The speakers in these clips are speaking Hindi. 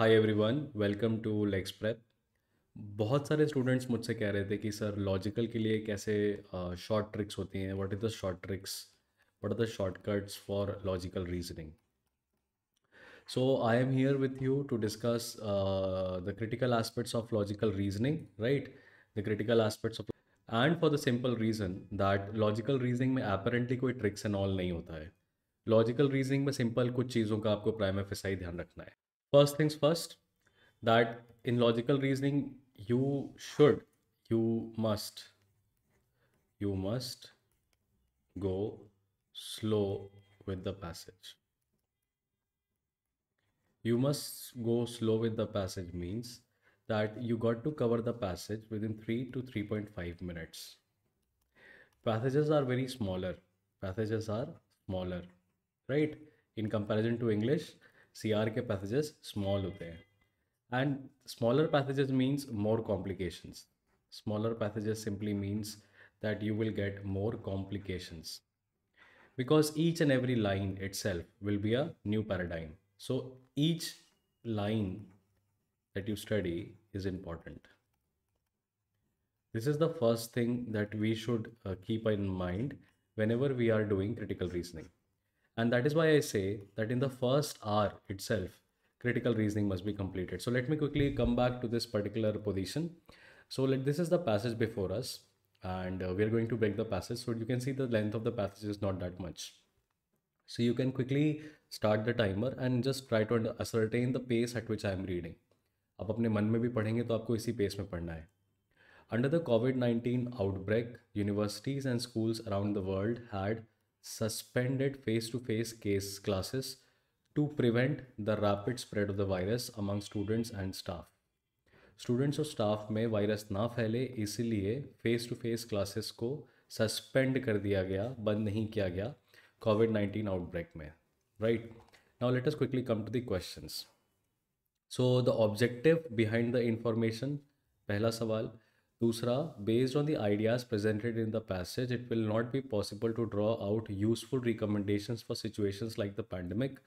Hi everyone welcome to Lex Prep बहुत सारे स्टूडेंट्स मुझसे कह रहे थे कि सर लॉजिकल के लिए कैसे शॉर्ट uh, ट्रिक्स होती हैं what is the short tricks what are the shortcuts for logical reasoning so I am here with you to discuss the critical aspects of logical reasoning right the critical aspects of and for the simple reason that logical reasoning में अपेरेंटली कोई ट्रिक्स एंड ऑल नहीं होता है लॉजिकल रीजनिंग में सिंपल कुछ चीज़ों का आपको प्राइम एफ ध्यान रखना है first things first that in logical reasoning you should you must you must go slow with the passage you must go slow with the passage means that you got to cover the passage within 3 to 3.5 minutes passages are very smaller passages are smaller right in comparison to english CR के small small And smaller and means more complications. Smaller complications simply means that you will get more complications because each and every line itself will be a new paradigm so each line that you study is important this is the first thing that we should uh, keep in mind whenever we are doing critical reasoning and that is why I say that in the first hour itself, critical reasoning must be completed. So let me quickly come back to this particular position. So let, this is the passage before us and uh, we are going to break the passage. So you can see the length of the passage is not that much. So you can quickly start the timer and just try to ascertain the pace at which I am reading. Under the COVID 19 outbreak, universities and schools around the world had suspended face-to-face -face case classes to prevent the rapid spread of the virus among students and staff students और स्टाफ में वायरस ना फैले इसीलिए फेस टू फेस क्लासेस को सस्पेंड कर दिया गया बंद नहीं किया गया कोविड नाइन्टीन आउटब्रेक में right now let us quickly come to the questions so the objective behind the information पहला सवाल Dusra, based on the ideas presented in the passage, it will not be possible to draw out useful recommendations for situations like the pandemic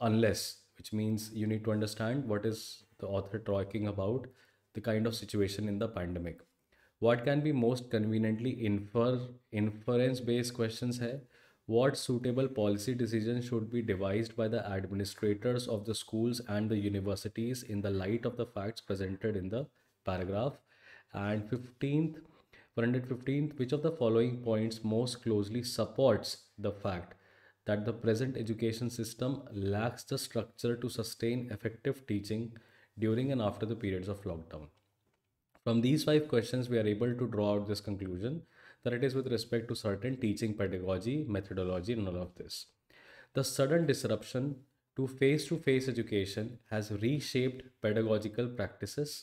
unless, which means you need to understand what is the author talking about, the kind of situation in the pandemic. What can be most conveniently infer inference based questions hai? What suitable policy decisions should be devised by the administrators of the schools and the universities in the light of the facts presented in the paragraph? and 15th 115th which of the following points most closely supports the fact that the present education system lacks the structure to sustain effective teaching during and after the periods of lockdown from these five questions we are able to draw out this conclusion that it is with respect to certain teaching pedagogy methodology and all of this the sudden disruption to face-to-face -face education has reshaped pedagogical practices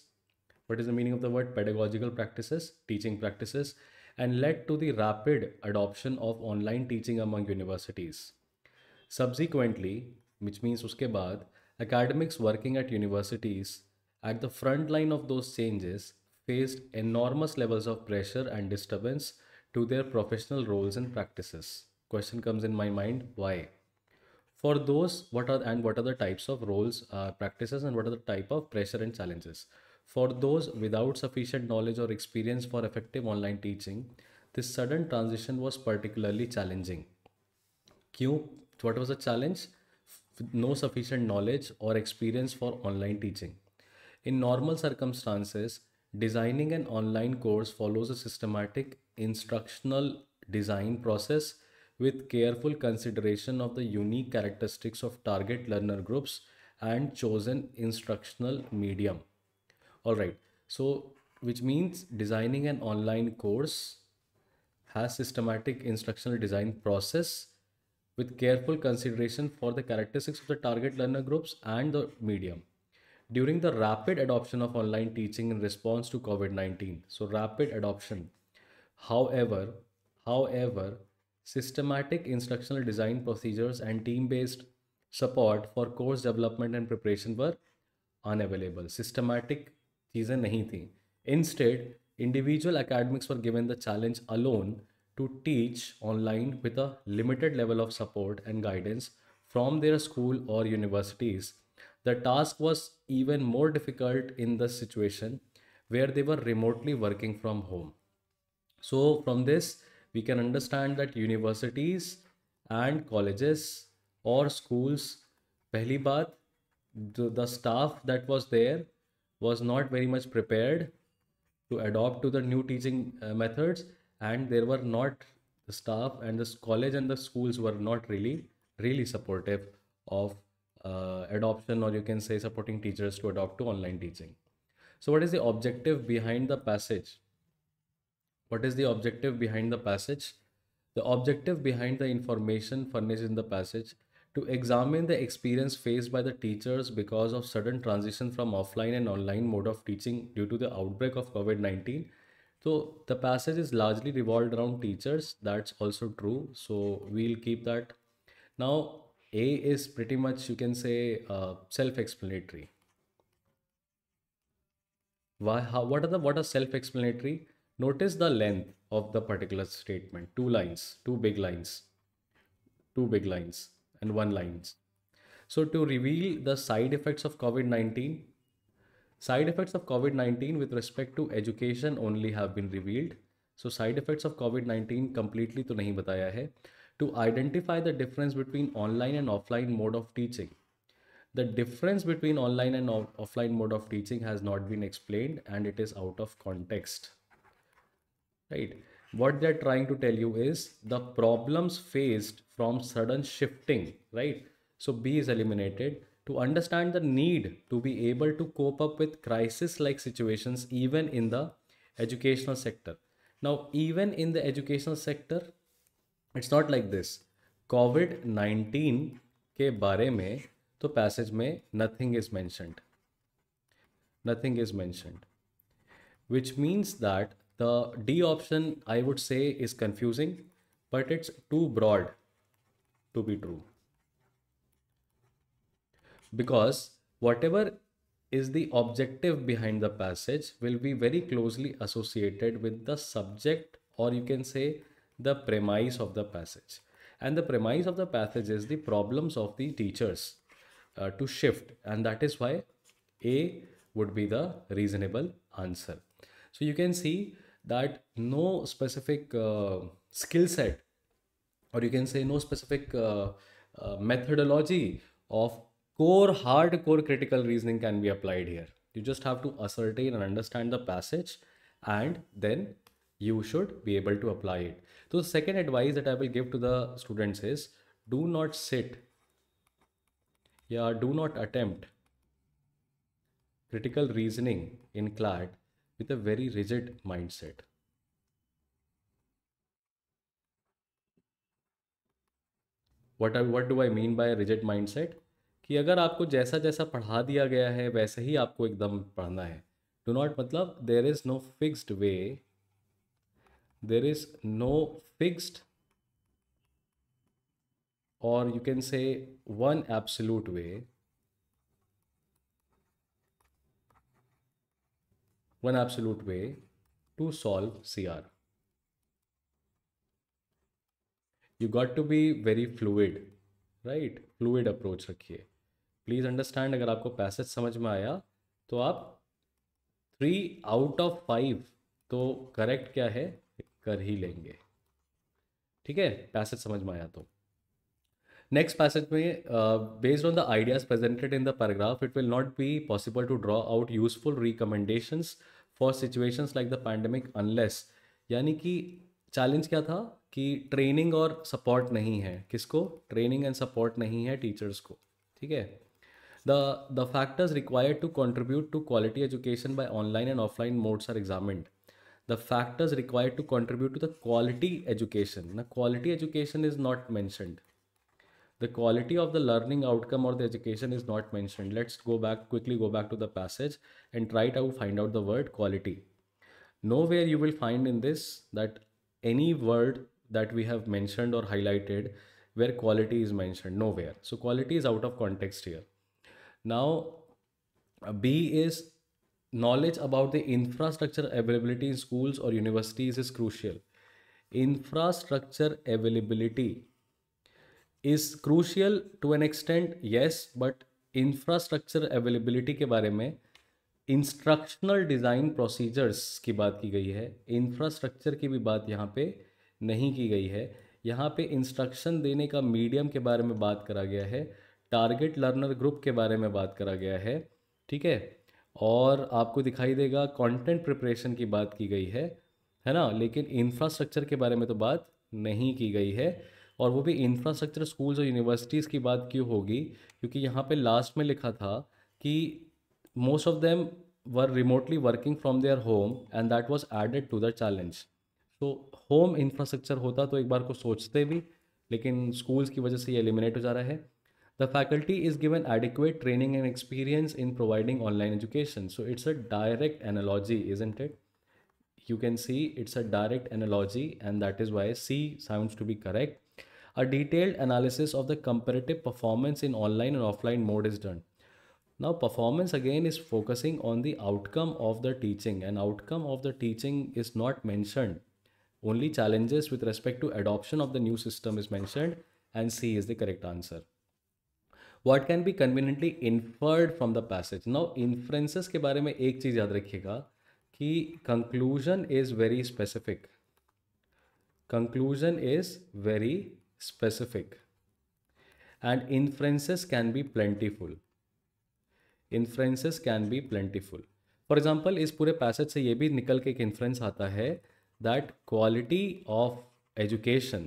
what is the meaning of the word? Pedagogical practices, teaching practices, and led to the rapid adoption of online teaching among universities. Subsequently, which means uske baad, academics working at universities at the front line of those changes faced enormous levels of pressure and disturbance to their professional roles and practices. Question comes in my mind, why? For those, what are and what are the types of roles, uh, practices, and what are the type of pressure and challenges? For those without sufficient knowledge or experience for effective online teaching, this sudden transition was particularly challenging. Q, what was the challenge? No sufficient knowledge or experience for online teaching. In normal circumstances, designing an online course follows a systematic instructional design process with careful consideration of the unique characteristics of target learner groups and chosen instructional medium all right so which means designing an online course has systematic instructional design process with careful consideration for the characteristics of the target learner groups and the medium during the rapid adoption of online teaching in response to covid-19 so rapid adoption however however systematic instructional design procedures and team-based support for course development and preparation were unavailable systematic चीज़ें नहीं थी instead individual academics for given the challenge alone to teach online with a limited level of support and guidance from their school और universities the task was even more difficult in the situation where they were remotely working from home so from this we can understand that universities and college और स्कूल्स पहली बात the staff that was there was not very much prepared to adopt to the new teaching uh, methods and there were not the staff and the college and the schools were not really really supportive of uh, adoption or you can say supporting teachers to adopt to online teaching so what is the objective behind the passage what is the objective behind the passage the objective behind the information furnished in the passage to examine the experience faced by the teachers because of sudden transition from offline and online mode of teaching due to the outbreak of COVID-19. So the passage is largely revolved around teachers. That's also true. So we'll keep that. Now, A is pretty much, you can say, uh, self-explanatory. Why, how, what are the what are self-explanatory? Notice the length of the particular statement. Two lines, two big lines, two big lines and one lines. So to reveal the side effects of COVID-19, side effects of COVID-19 with respect to education only have been revealed. So side effects of COVID-19 completely to नहीं बताया है. To identify the difference between online and offline mode of teaching. The difference between online and offline mode of teaching has not been explained and it is out of context. Right. What they're trying to tell you is the problems faced from sudden shifting, right? So B is eliminated. To understand the need to be able to cope up with crisis like situations, even in the educational sector. Now, even in the educational sector, it's not like this. COVID 19 ke bare mein to passage mein nothing is mentioned. Nothing is mentioned, which means that the D option I would say is confusing, but it's too broad to be true because whatever is the objective behind the passage will be very closely associated with the subject or you can say the premise of the passage and the premise of the passage is the problems of the teachers uh, to shift and that is why a would be the reasonable answer so you can see that no specific uh, skill set or you can say no specific uh, uh, methodology of core hardcore critical reasoning can be applied here you just have to ascertain and understand the passage and then you should be able to apply it so the second advice that i will give to the students is do not sit yeah do not attempt critical reasoning in class with a very rigid mindset what I what do I mean by rigid mind set कि अगर आपको जैसा जैसा पढ़ा दिया गया है वैसे ही आपको एकदम पढ़ना है डो नॉट मतलब there is no fixed way there is no fixed you can say one one way one one way to solve C R you got to be very fluid right fluid approach रखिए प्लीज़ अंडरस्टैंड अगर आपको पैसेज समझ में आया तो आप थ्री आउट ऑफ फाइव तो करेक्ट क्या है कर ही लेंगे ठीक है पैसेज समझ में आया तो नेक्स्ट पैसेज में based on the ideas presented in the paragraph it will not be possible to draw out useful recommendations for situations like the pandemic unless यानी कि चैलेंज क्या था कि ट्रेनिंग और सपोर्ट नहीं है किसको ट्रेनिंग एंड सपोर्ट नहीं है टीचर्स को ठीक है the the factors required to contribute to quality education by online and offline modes are examined the factors required to contribute to the quality education न quality education is not mentioned the quality of the learning outcome और the education is not mentioned let's go back quickly go back to the passage and try to find out the word quality nowhere you will find in this that any word that we have mentioned or highlighted where quality is mentioned nowhere so quality is out of context here now b is knowledge about the infrastructure availability in schools or universities is crucial infrastructure availability is crucial to an extent yes but infrastructure availability के बारे में इंस्ट्रक्शनल डिज़ाइन प्रोसीजर्स की बात की गई है इंफ्रास्ट्रक्चर की भी बात यहाँ पे नहीं की गई है यहाँ पे इंस्ट्रक्शन देने का मीडियम के बारे में बात करा गया है टारगेट लर्नर ग्रुप के बारे में बात करा गया है ठीक है और आपको दिखाई देगा कंटेंट प्रिपरेशन की बात की गई है है ना लेकिन इंफ्रास्ट्रक्चर के बारे में तो बात नहीं की गई है और वो भी इंफ्रास्ट्रक्चर स्कूल्स और यूनिवर्सिटीज़ की बात क्यों होगी क्योंकि यहाँ पे लास्ट में लिखा था कि most of them were remotely working from their home and that was added to the challenge तो होम इंफ्रास्ट्रक्चर होता तो एक बार को सोचते भी लेकिन स्कूल्स की वजह से ये एलिमिनेट हो जा रहा है the faculty is given adequate training and experience in providing online education so it's a direct analogy isn't it you can see it's a direct analogy and that is why C sound to be correct a detailed analysis of the comparative performance in online and offline mode is done now performance again is focusing on the outcome of the teaching and outcome of the teaching is not mentioned Only challenges with respect to adoption of the new system is mentioned and C is the correct answer. What can be conveniently inferred from the passage? Now inferences ke bare mein ek cheez yaad rakhiyega ki conclusion is very specific. Conclusion is very specific. And inferences can be plentiful. Inferences can be plentiful. For example इस पूरे पैसेज से ये भी निकल के एक इन्फ्रेंस आता है that quality of education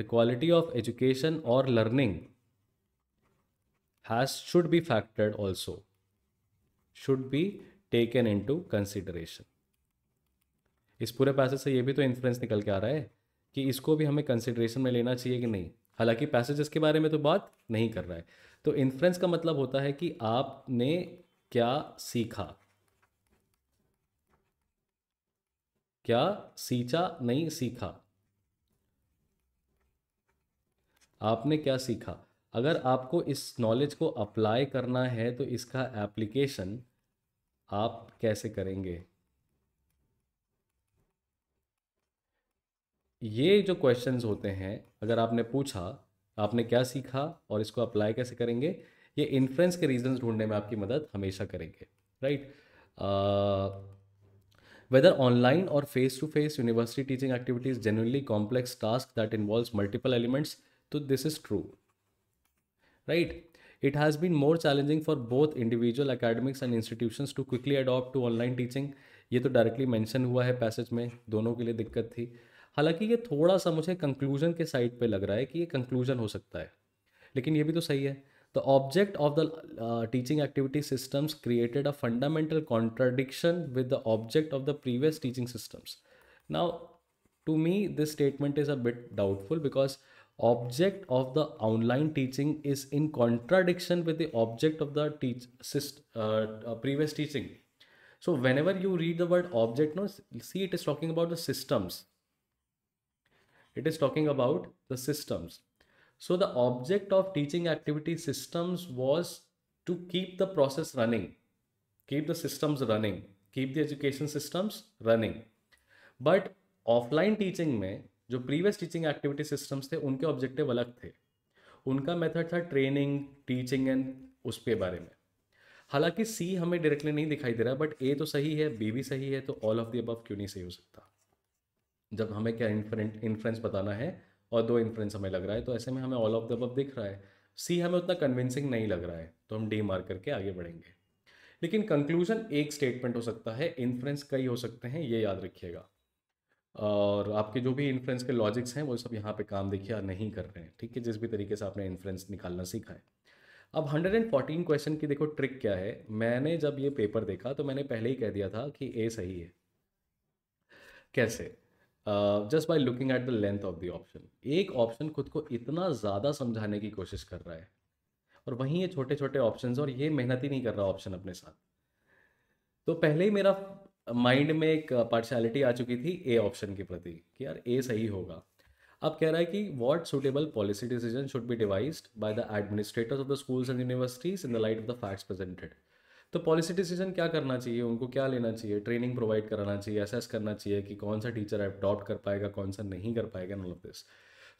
the quality of education or learning has should be factored also should be taken into consideration इस पूरे पैसेज से ये भी तो इन्फ्लुएंस निकल के आ रहा है कि इसको भी हमें कंसिडरेशन में लेना चाहिए कि नहीं हालांकि पैसेजेस के बारे में तो बात नहीं कर रहा है तो इन्फ्लुएंस का मतलब होता है कि आपने क्या सीखा क्या सींचा नहीं सीखा आपने क्या सीखा अगर आपको इस नॉलेज को अप्लाई करना है तो इसका एप्लीकेशन आप कैसे करेंगे ये जो क्वेश्चंस होते हैं अगर आपने पूछा आपने क्या सीखा और इसको अप्लाई कैसे करेंगे ये इन्फ्लुएंस के रीजंस ढूंढने में आपकी मदद हमेशा करेंगे right right? Whether online or face-to-face -face university teaching activity is generally complex task that involves multiple elements, so this is true. Right? It has been more challenging for both individual academics and institutions to quickly adopt to online teaching. ये तो डायरेक्टली मेंशन हुआ है पैसेज में दोनों के लिए दिक्कत थी हालांकि ये थोड़ा सा मुझे कंक्लूजन के साइड पे लग रहा है कि ये कंक्लूजन हो सकता है लेकिन ये भी तो सही है The object of the uh, teaching activity systems created a fundamental contradiction with the object of the previous teaching systems. Now, to me, this statement is a bit doubtful because object of the online teaching is in contradiction with the object of the teach syst, uh, uh previous teaching. So whenever you read the word object, no, see it is talking about the systems. It is talking about the systems. So the object of teaching activity systems was to keep the process running, keep the systems running, keep the education systems running. but offline teaching mein जो प्रीवियस टीचिंग एक्टिविटी सिस्टम्स थे उनके ऑब्जेक्टिव अलग थे उनका मेथड था ट्रेनिंग टीचिंग एंड उस के बारे में हालांकि सी हमें डायरेक्टली नहीं दिखाई दे रहा बट ए तो सही है बी भी सही है तो ऑल ऑफ दी अबव क्यों नहीं सही हो सकता जब हमें क्या इन्फ्रेंस बताना है और दो इन्फ्रेंस हमें लग रहा है तो ऐसे में हमें ऑल ऑफ द बब दिख रहा है सी हमें उतना कन्विंसिंग नहीं लग रहा है तो हम डी मार्क करके आगे बढ़ेंगे लेकिन कंक्लूजन एक स्टेटमेंट हो सकता है इन्फ्रेंस कई हो सकते हैं ये याद रखिएगा और आपके जो भी इन्फ्रेंस के लॉजिक्स हैं वो सब यहाँ पे काम देखिए नहीं कर रहे हैं ठीक है जिस भी तरीके से आपने इन्फ्रेंस निकालना सीखा है अब 114 क्वेश्चन की देखो ट्रिक क्या है मैंने जब ये पेपर देखा तो मैंने पहले ही कह दिया था कि ए सही है कैसे just by looking at the length of the option एक ऑप्शन खुद को इतना ज़्यादा समझाने की कोशिश कर रहा है और वहीं ये छोटे छोटे ऑप्शन और ये मेहनत ही नहीं कर रहा ऑप्शन अपने साथ तो पहले ही मेरा माइंड में एक पार्शालिटी आ चुकी थी ए ऑप्शन के प्रति कि यार ए सही होगा अब कह रहा है कि what suitable policy decision should be devise by the administrators of the schools and universities in the light of the facts presented तो पॉलिसी डिसीजन क्या करना चाहिए उनको क्या लेना चाहिए ट्रेनिंग प्रोवाइड कराना चाहिए असेस करना चाहिए कि कौन सा टीचर अडॉप्ट कर पाएगा कौन सा नहीं कर पाएगा all of this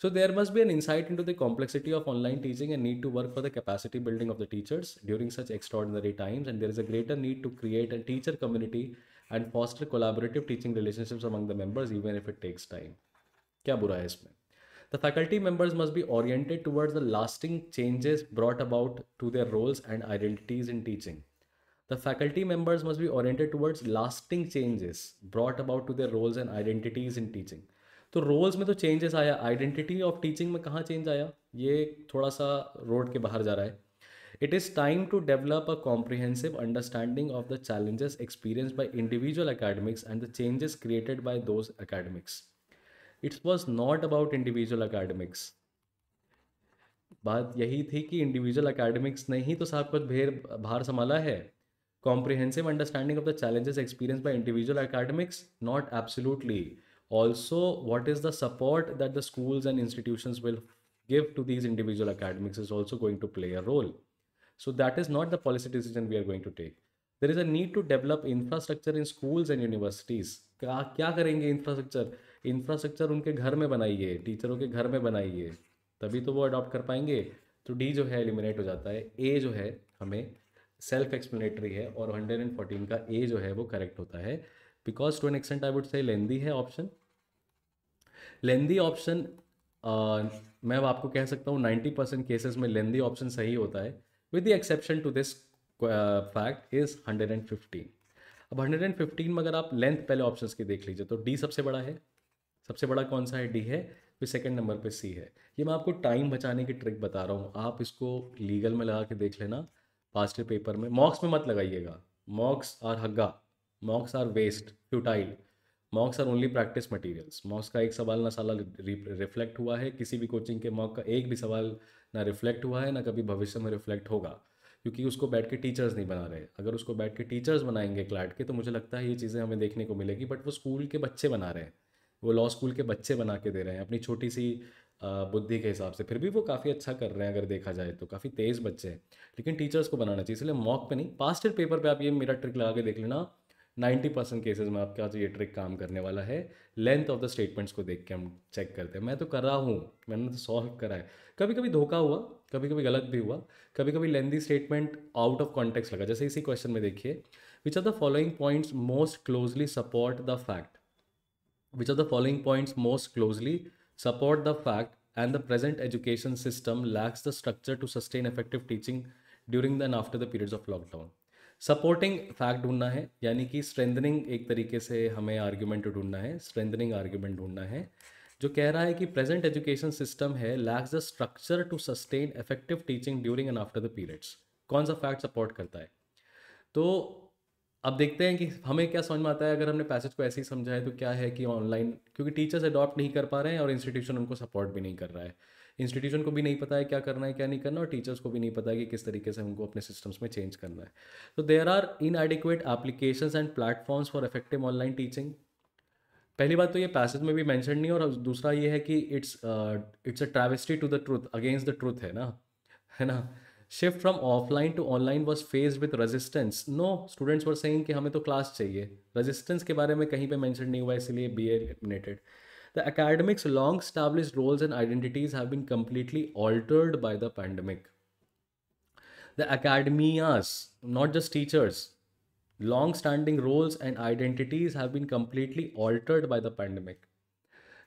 so there must be an insight into the complexity of online teaching and need to work for the capacity building of the teachers during such extraordinary times and there is a greater need to create a teacher community and foster collaborative teaching relationships among the members even if it takes time क्या बुरा है इसमें the faculty members must be oriented towards the lasting changes brought about to their roles and identities in teaching the faculty members must be oriented towards lasting changes brought about to their roles and identities in teaching तो रोल्स में तो चेंजेस आया आइडेंटिटी ऑफ टीचिंग में कहाँ चेंज आया ये थोड़ा सा रोड के बाहर जा रहा है it is time to develop a comprehensive understanding of the challenges experience by individual academics and the changes created by those academics it's was not about individual academics बात यही थी कि इंडिविजुअल अकेडमिक्स ने ही तो सब कुछ भेर भार संभाला है comprehensive understanding of the challenges experienced by individual academics not absolutely also what is the support that the schools and institutions will give to these individual academics is also going to play a role so that is not the policy decision we are going to take there is a need to develop infrastructure in schools and universities क्या क्या करेंगे इंफ्रास्ट्रक्चर इंफ्रास्ट्रक्चर उनके घर में बनाइए टीचरों के घर में बनाइए तभी तो वो अडॉप्ट कर पाएंगे तो डी जो है एलिमिनेट हो जाता है ए जो है हमें सेल्फ एक्सप्लेनेटरी है और 114 का ए जो है वो करेक्ट होता है because to an extent I would say lengthy है ऑप्शन लेंदी ऑप्शन मैं अब आपको कह सकता हूँ 90 परसेंट केसेस में लेंदी ऑप्शन सही होता है with the exception to this fact is 115 अब 115 में अगर आप लेंथ पहले ऑप्शन की देख लीजिए तो डी सबसे बड़ा है सबसे बड़ा कौन सा है डी है फिर सेकेंड नंबर पे सी है ये मैं आपको टाइम बचाने की ट्रिक बता रहा हूँ आप इसको लीगल में लगा के देख लेना पास्ट ईयर पेपर में मॉक्स में मत लगाइएगा मॉक्स आर हग्गा mocks are waste futile mocks are only practice materials mocks का एक सवाल ना साला रिफ्लेक्ट हुआ है किसी भी कोचिंग के मॉक का एक भी सवाल ना रिफ्लेक्ट हुआ है ना कभी भविष्य में रिफ्लेक्ट होगा क्योंकि उसको बैठ के टीचर्स नहीं बना रहे अगर उसको बैठ के टीचर्स बनाएंगे क्लाट के तो मुझे लगता है ये चीज़ें हमें देखने को मिलेगी बट वो स्कूल के बच्चे बना रहे हैं वो लॉ स्कूल के बच्चे बना के दे रहे हैं अपनी छोटी सी बुद्धि के हिसाब से फिर भी वो काफ़ी अच्छा कर रहे हैं अगर देखा जाए तो काफ़ी तेज़ बच्चे हैं लेकिन टीचर्स को बनाना चाहिए इसलिए मॉक पे नहीं पास्ट ईयर पेपर पे आप ये मेरा ट्रिक लगा के देख लेना नाइन्टी परसेंट केसेज में आपके आज ये ट्रिक काम करने वाला है लेंथ ऑफ द स्टेटमेंट्स को देख के हम चेक करते हैं मैं तो कर रहा हूँ मैंने तो सॉल्व करा है कभी कभी धोखा हुआ कभी कभी गलत भी हुआ कभी कभी lengthy statement out of context लगा जैसे इसी क्वेश्चन में देखिए which are the following points most closely support the fact which of the following points most closely support the fact and the present education system lacks the structure to sustain effective teaching during the and after the periods of lockdown supporting fact ढूंढना है यानी कि स्ट्रेंथनिंग एक तरीके से हमें आर्ग्यूमेंट ढूंढना है स्ट्रेंथनिंग आर्ग्यूमेंट ढूंढना है जो कह रहा है कि प्रेजेंट एजुकेशन सिस्टम है lacks the structure to sustain effective teaching during and after the periods कौन सा फैक्ट सपोर्ट करता है तो अब देखते हैं कि हमें क्या समझ में आता है अगर हमने पैसेज को ऐसे ही समझा है तो क्या है कि ऑनलाइन क्योंकि टीचर्स अडॉप्ट नहीं कर पा रहे हैं और इंस्टीट्यूशन उनको सपोर्ट भी नहीं कर रहा है इंस्टीट्यूशन को भी नहीं पता है क्या करना है क्या नहीं करना और टीचर्स को भी नहीं पता है कि किस तरीके से उनको अपने सिस्टम्स में चेंज करना है तो there are inadequate application and platforms for effective online teaching पहली बात तो ये पैसेज में भी मैंशन नहीं और दूसरा ये है कि it's it's a travesty to the truth against the truth है ना है ना shift from offline to online was faced with resistance no students were saying कि हमें तो क्लास चाहिए रेजिस्टेंस के बारे में कहीं पे मेंशन नहीं हुआ इसलिए B eliminated the academics long established roles and identities have been completely altered by the pandemic the academia's not just teachers long standing roles and identities have been completely altered by the pandemic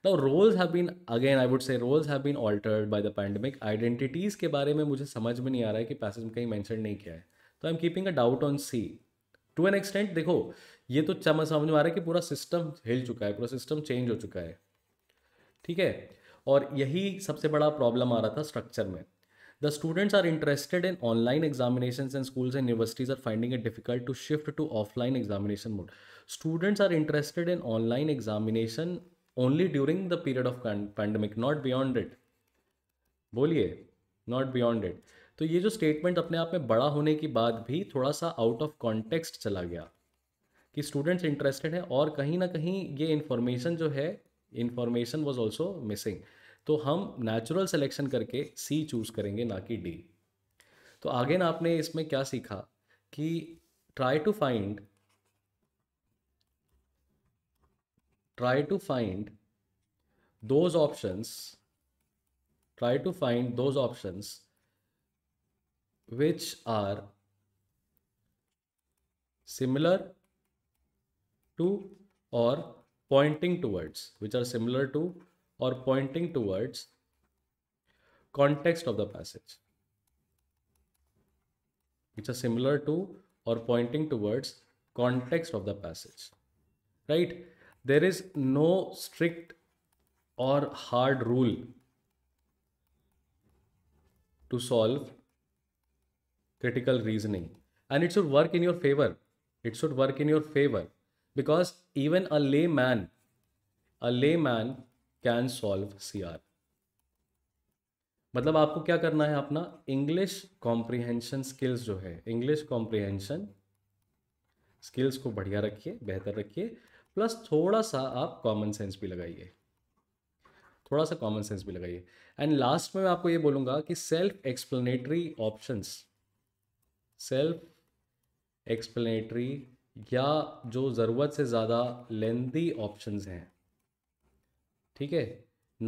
now roles have been again I would say roles have been altered by the pandemic identities के बारे में मुझे समझ में नहीं आ रहा है कि पैसेज में कहीं मैंशन नहीं किया है तो I am keeping a doubt on C to an extent देखो ये तो चम समझ में आ रहा है कि पूरा सिस्टम हिल चुका है पूरा सिस्टम चेंज हो चुका है ठीक है और यही सबसे बड़ा प्रॉब्लम आ रहा था स्ट्रक्चर में the students are interested in online examination and schools and universities are finding it difficult to shift to offline examination mode students are interested in online examination only during the period of pandemic not beyond it बोलिए नॉट बियॉन्ड इट तो ये जो स्टेटमेंट अपने आप में बड़ा होने के बाद भी थोड़ा सा आउट ऑफ कॉन्टेक्स्ट चला गया कि स्टूडेंट्स इंटरेस्टेड हैं और कहीं ना कहीं ये इन्फॉर्मेशन जो है इन्फॉर्मेशन वॉज ऑल्सो मिसिंग तो हम नेचुरल सिलेक्शन करके सी चूज़ करेंगे ना कि डी तो आगे ना आपने इसमें क्या सीखा कि try to find try to find those options try to find those options which are similar to or pointing towards which are similar to or pointing towards context of the passage which are similar to or pointing towards context of the passage right there is no strict और hard rule to solve critical reasoning and it should work in your favour it should work in your favour because even a layman a layman can solve C R मतलब आपको क्या करना है अपना इंग्लिश कॉम्प्रिहेंशन स्किल्स जो है इंग्लिश कॉम्प्रिहेंशन स्किल्स को बढ़िया रखिए बेहतर रखिए प्लस थोड़ा सा आप कॉमन सेंस भी लगाइए थोड़ा सा कॉमन सेंस भी लगाइए एंड लास्ट में मैं आपको ये बोलूँगा कि self explanatory options self explanatory या जो ज़रूरत से ज़्यादा लेंदी ऑप्शंस हैं ठीक है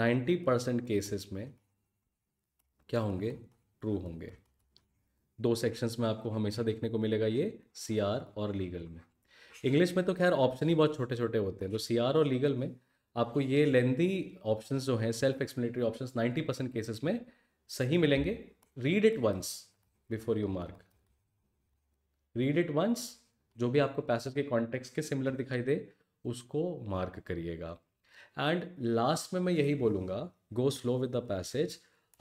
नाइन्टी परसेंट केसेस में क्या होंगे ट्रू होंगे दो सेक्शंस में आपको हमेशा देखने को मिलेगा ये सीआर और लीगल में इंग्लिश में तो खैर ऑप्शन ही बहुत छोटे छोटे होते हैं तो सी और लीगल में आपको ये लेंदी ऑप्शन जो हैं self explanatory option ninety percent cases में सही मिलेंगे read it once before you mark read it once जो भी आपको पैसेज के कॉन्टेक्स्ट के सिमिलर दिखाई दे उसको मार्क करिएगा एंड लास्ट में मैं यही बोलूंगा go slow with the passage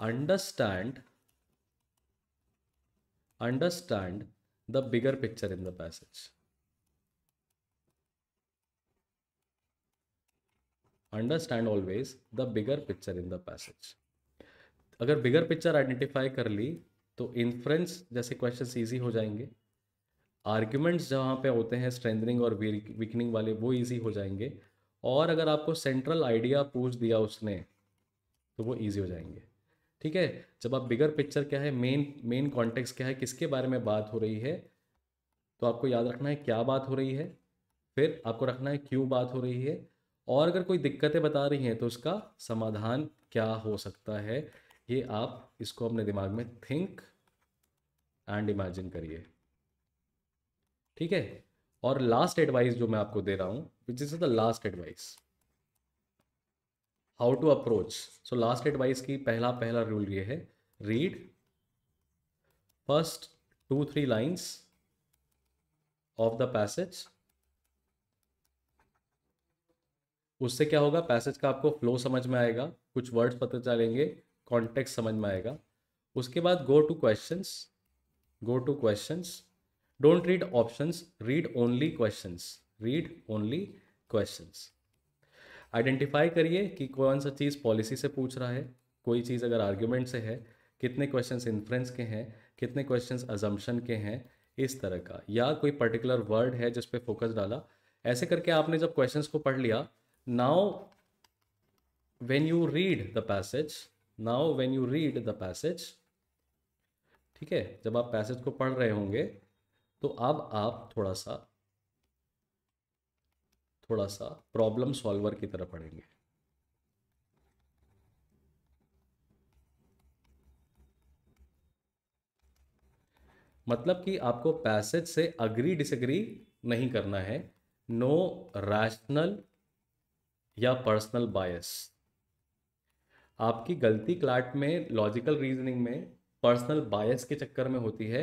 understand understand the bigger picture in the passage understand always the bigger picture in the passage अगर बिगर पिक्चर आइडेंटिफाई कर ली तो इन्फ्रेंस जैसे क्वेश्चन ईजी हो जाएंगे आर्ग्यूमेंट्स जहाँ पे होते हैं स्ट्रेंथनिंग और वीकनिंग वाले वो ईजी हो जाएंगे और अगर आपको सेंट्रल आइडिया पूछ दिया उसने तो वो ईजी हो जाएंगे ठीक है जब आप बिगर पिक्चर क्या है मेन मेन कॉन्टेक्स क्या है किसके बारे में बात हो रही है तो आपको याद रखना है क्या बात हो रही है फिर आपको रखना है क्यों बात हो रही है और अगर कोई दिक्कतें बता रही हैं तो उसका समाधान क्या हो सकता है ये आप इसको अपने दिमाग में थिंक एंड इमेजिन करिए ठीक है और लास्ट एडवाइस जो मैं आपको दे रहा हूं which is the last advice how to approach so last advice की पहला पहला रूल ये है read first two three lines of the passage उससे क्या होगा पैसेज का आपको फ्लो समझ में आएगा कुछ वर्ड्स पता चलेंगे कॉन्टेक्स्ट समझ में आएगा उसके बाद go to question go to question don't read option read only question read only question identify करिए कि कौन सा चीज़ पॉलिसी से पूछ रहा है कोई चीज़ अगर आर्ग्यूमेंट से है कितने क्वेश्चंस इन्फ्रेंस के हैं कितने क्वेश्चंस अजम्पन के हैं इस तरह का या कोई पर्टिकुलर वर्ड है जिस पर फोकस डाला ऐसे करके आपने जब क्वेश्चंस को पढ़ लिया Now, when you read the passage, now when you read the passage, ठीक है जब आप पैसेज को पढ़ रहे होंगे तो अब आप थोड़ा सा थोड़ा सा प्रॉब्लम सॉल्वर की तरह पढ़ेंगे मतलब कि आपको पैसेज से अग्री डिसग्री नहीं करना है नो रैशनल या पर्सनल बायस आपकी गलती क्लाट में लॉजिकल रीजनिंग में पर्सनल बायस के चक्कर में होती है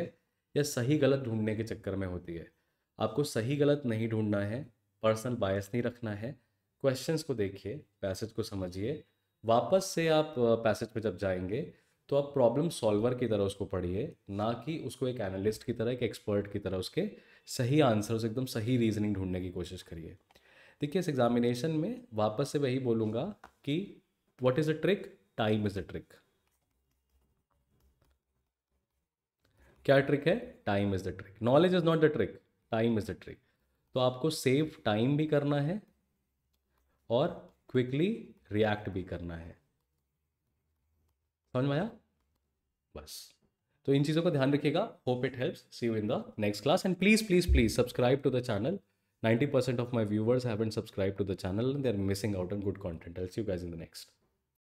या सही गलत ढूंढने के चक्कर में होती है आपको सही गलत नहीं ढूंढना है पर्सनल बायस नहीं रखना है क्वेश्चंस को देखिए पैसेज को समझिए वापस से आप पैसेज पे जब जाएंगे तो आप प्रॉब्लम सॉल्वर की तरह उसको पढ़िए ना कि उसको एक एनालिस्ट की तरह एक एक्सपर्ट की तरह उसके सही आंसर्स एकदम सही रीजनिंग ढूंढने की कोशिश करिए देखिए इस एग्जामिनेशन में वापस से वही बोलूंगा कि what is a trick time is a trick क्या ट्रिक है time is the trick knowledge is not the trick time is the trick तो आपको सेव टाइम भी करना है और क्विकली रिएक्ट भी करना है समझ में आया बस तो इन चीज़ों का ध्यान रखिएगा hope it helps see you in the next class and please please please subscribe to the channel 90% of my viewers haven't subscribed to the channel and they're missing out on good content. I'll see you guys in the next.